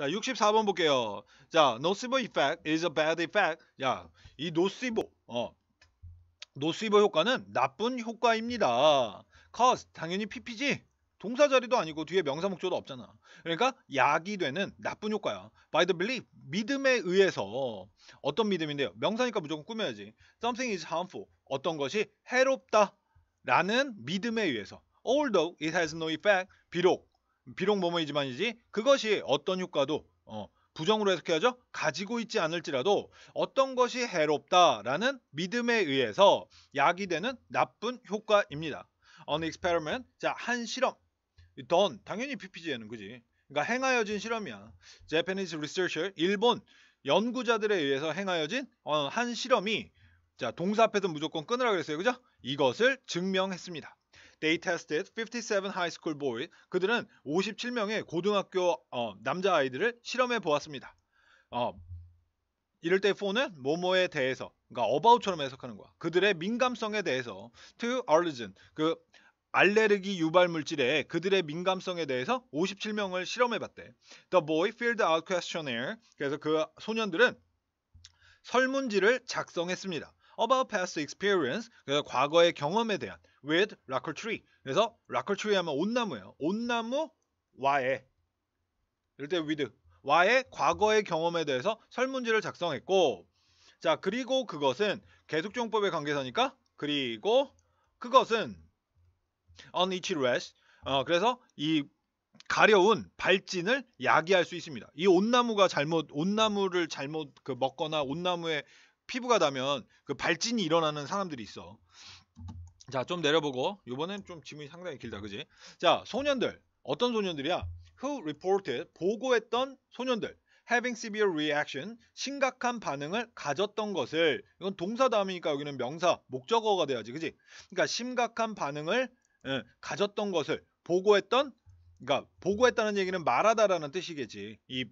자, 64번 볼게요. 자, nocebo effect is a bad effect. 야, 이 nocebo, 어, nocebo 효과는 나쁜 효과입니다. cause, 당연히 ppg. 동사 자리도 아니고 뒤에 명사 목조도 없잖아. 그러니까 약이 되는 나쁜 효과야. By the belief, 믿음에 의해서 어떤 믿음인데요? 명사니까 무조건 꾸며야지. Something is harmful. 어떤 것이 해롭다 라는 믿음에 의해서. Although it has no effect, 비록 비록 뭐뭐이지만이지 그것이 어떤 효과도 어, 부정으로 해석해야죠. 가지고 있지 않을지라도 어떤 것이 해롭다라는 믿음에 의해서 약이 되는 나쁜 효과입니다. An experiment, 자한 실험. Done, 당연히 PPG에는 그지. 그러니까 행하여진 실험이야. Japanese researcher, 일본 연구자들에 의해서 행하여진 어, 한 실험이 자 동사 앞에서 무조건 끊으라 그랬어요, 그죠? 이것을 증명했습니다. They tested 57 high school boys. 그들은 57명의 고등학교 어, 남자 아이들을 실험해 보았습니다. 어, 이럴 때 포는 모모에 대해서, 그러니까 about처럼 해석하는 거야. 그들의 민감성에 대해서 to allergen, 그 알레르기 유발 물질에 그들의 민감성에 대해서 57명을 실험해 봤대. The boy filled out questionnaire. 그래서 그 소년들은 설문지를 작성했습니다. about past experience 그래서 과거의 경험에 대한 with rocker tree 그래서 rocker tree 하면 온나무예요. 온나무와의 이럴 때 with 와의 과거의 경험에 대해서 설문지를 작성했고 자 그리고 그것은 계속종법의 관계사니까 그리고 그것은 on each rest 어, 그래서 이 가려운 발진을 야기할 수 있습니다. 이 온나무가 잘못 온나무를 잘못 그 먹거나 온나무에 피부가 나면그 발진이 일어나는 사람들이 있어. 자, 좀 내려보고 이번엔 좀질문이 상당히 길다. 그지? 자, 소년들. 어떤 소년들이야? Who reported 보고했던 소년들. having severe reaction 심각한 반응을 가졌던 것을 이건 동사 다음이니까 여기는 명사 목적어가 돼야지 그지 그러니까 심각한 반응을 예, 가졌던 것을 보고했던 그러니까 보고했다는 얘기는 말하다라는 뜻이겠지 이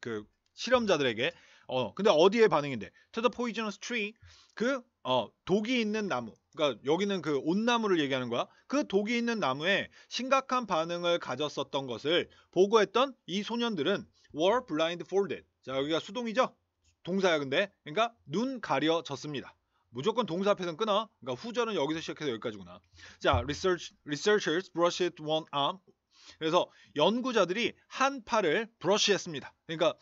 그 실험자들에게 어, 근데 어디에 반응인데 To the poisonous tree. 그, 어, 독이 있는 나무. 그니까 여기는 그 온나무를 얘기하는 거야. 그 독이 있는 나무에 심각한 반응을 가졌었던 것을 보고했던 이 소년들은 were blindfolded. 자, 여기가 수동이죠? 동사야, 근데. 그니까눈 가려졌습니다. 무조건 동사 앞에서 끊어. 그니까 후절은 여기서 시작해서 여기까지구나. 자, research, researchers brushed one arm. 그래서 연구자들이 한 팔을 브러쉬했습니다. 그러니까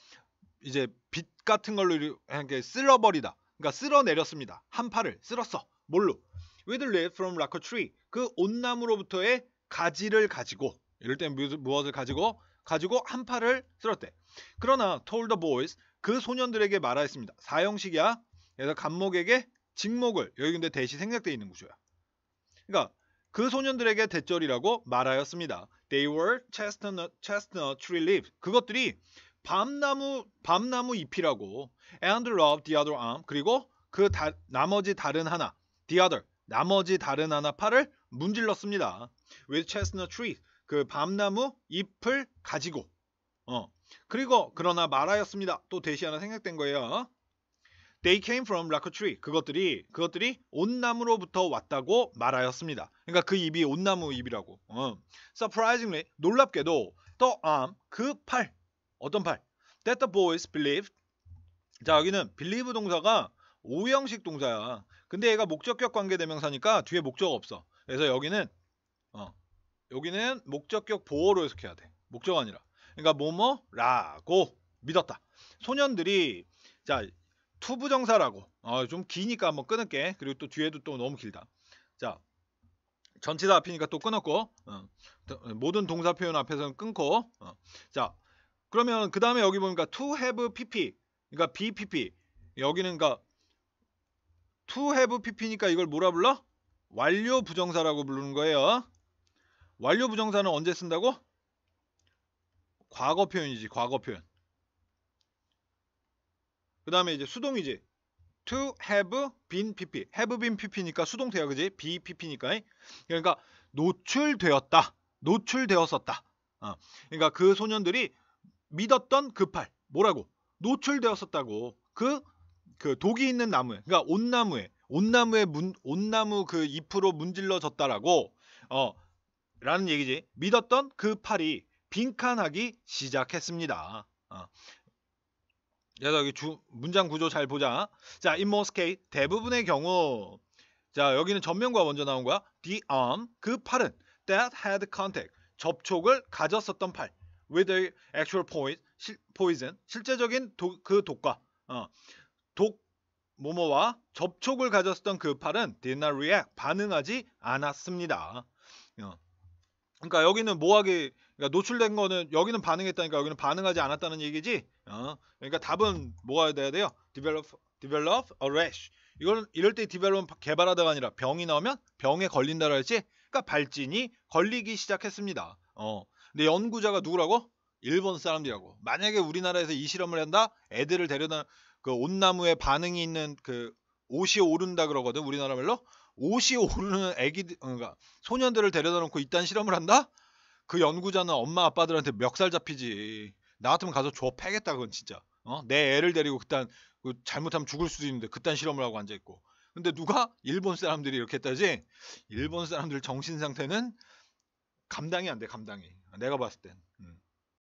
이제 빛 같은 걸로 이렇게 쓸어버리다. 그러니까 쓸어내렸습니다. 한 팔을 쓸었어. 뭘로? With leaves from rock tree. 그 온나무로부터의 가지를 가지고 이럴 땐 무엇을 가지고? 가지고 한 팔을 쓸었대. 그러나 told the boys 그 소년들에게 말하였습니다. 사형식이야. 그래서 감목에게 직목을 여기 근데 대시 생략되어 있는 구조야. 그러니까 그 소년들에게 대절이라고 말하였습니다. They were chestnut, chestnut tree leaves. 그것들이 밤나무 밤나무 잎이라고 and of the other arm 그리고 그 다, 나머지 다른 하나 the other 나머지 다른 하나 팔을 문질렀습니다. with chestnut tree 그 밤나무 잎을 가지고 어 그리고 그러나 말하였습니다. 또 대시 하나 생각된 거예요. They came from rock tree. 그것들이 그것들이 온나무로부터 왔다고 말하였습니다. 그러니까 그 잎이 온나무 잎이라고. 어. Surprisingly 놀랍게도 또 h arm 그팔 어떤 팔? That the boys believed. 자 여기는 believe 동사가 오형식 동사야. 근데 얘가 목적격 관계대명사니까 뒤에 목적 없어. 그래서 여기는 어, 여기는 목적격 보호로 해석해야 돼. 목적 아니라. 그러니까 뭐뭐라고 믿었다. 소년들이 자 투부정사라고 어, 좀 기니까 한번 끊을게. 그리고 또 뒤에도 또 너무 길다. 자 전치사 앞이니까 또 끊었고 어, 모든 동사 표현 앞에서는 끊고 어, 자 그러면 그 다음에 여기 보니까 to have pp 그러니까 bpp 여기는 그러니까 to have pp니까 이걸 뭐라 불러? 완료 부정사라고 부르는 거예요. 완료 부정사는 언제 쓴다고? 과거 표현이지 과거 표현. 그 다음에 이제 수동이지. to have been pp. have been pp니까 수동태야 그지? bpp니까. 그러니까 노출되었다. 노출되었었다. 어. 그러니까 그 소년들이 믿었던 그 팔, 뭐라고? 노출되었었다고. 그, 그 독이 있는 나무에, 그러니까 온나무에, 온나무에 문, 온나무 그 잎으로 문질러졌다라고, 어, 라는 얘기지. 믿었던 그 팔이 빈칸하기 시작했습니다. 어. 그래서 여기 주, 문장 구조 잘 보자. 자, in most case, 대부분의 경우, 자, 여기는 전면과 먼저 나온 거야. The arm, 그 팔은 that had contact, 접촉을 가졌었던 팔. with the actual poison, 실, 제적인 도, 그 독과 어, 독 모모와 접촉을 가졌던 그 팔은 did not react 반응하지 않았습니다. 어. 그러니까 여기는 모하게 그러니까 노출된 거는 여기는 반응했다니까 여기는 반응하지 않았다는 얘기지. 어. 그러니까 답은 뭐가 돼야 돼요? develop develop a rash. 이거는 이럴 때 디벨롭 개발하다가 아니라 병이 나오면 병에 걸린다랄지 그러니까 발진이 걸리기 시작했습니다. 어. 근데 연구자가 누구라고? 일본 사람들이라고. 만약에 우리나라에서 이 실험을 한다? 애들을 데려다 그 온나무에 반응이 있는 그 옷이 오른다 그러거든 우리나라 말로 옷이 오르는 애기 그러니까 소년들을 데려다 놓고 이딴 실험을 한다? 그 연구자는 엄마 아빠들한테 멱살 잡히지. 나 같으면 가서 줘 패겠다 그건 진짜. 어? 내 애를 데리고 그딴 그 잘못하면 죽을 수도 있는데 그딴 실험을 하고 앉아 있고. 근데 누가 일본 사람들이 이렇게 했다지? 일본 사람들 정신 상태는 감당이 안 돼, 감당이. 내가 봤을 땐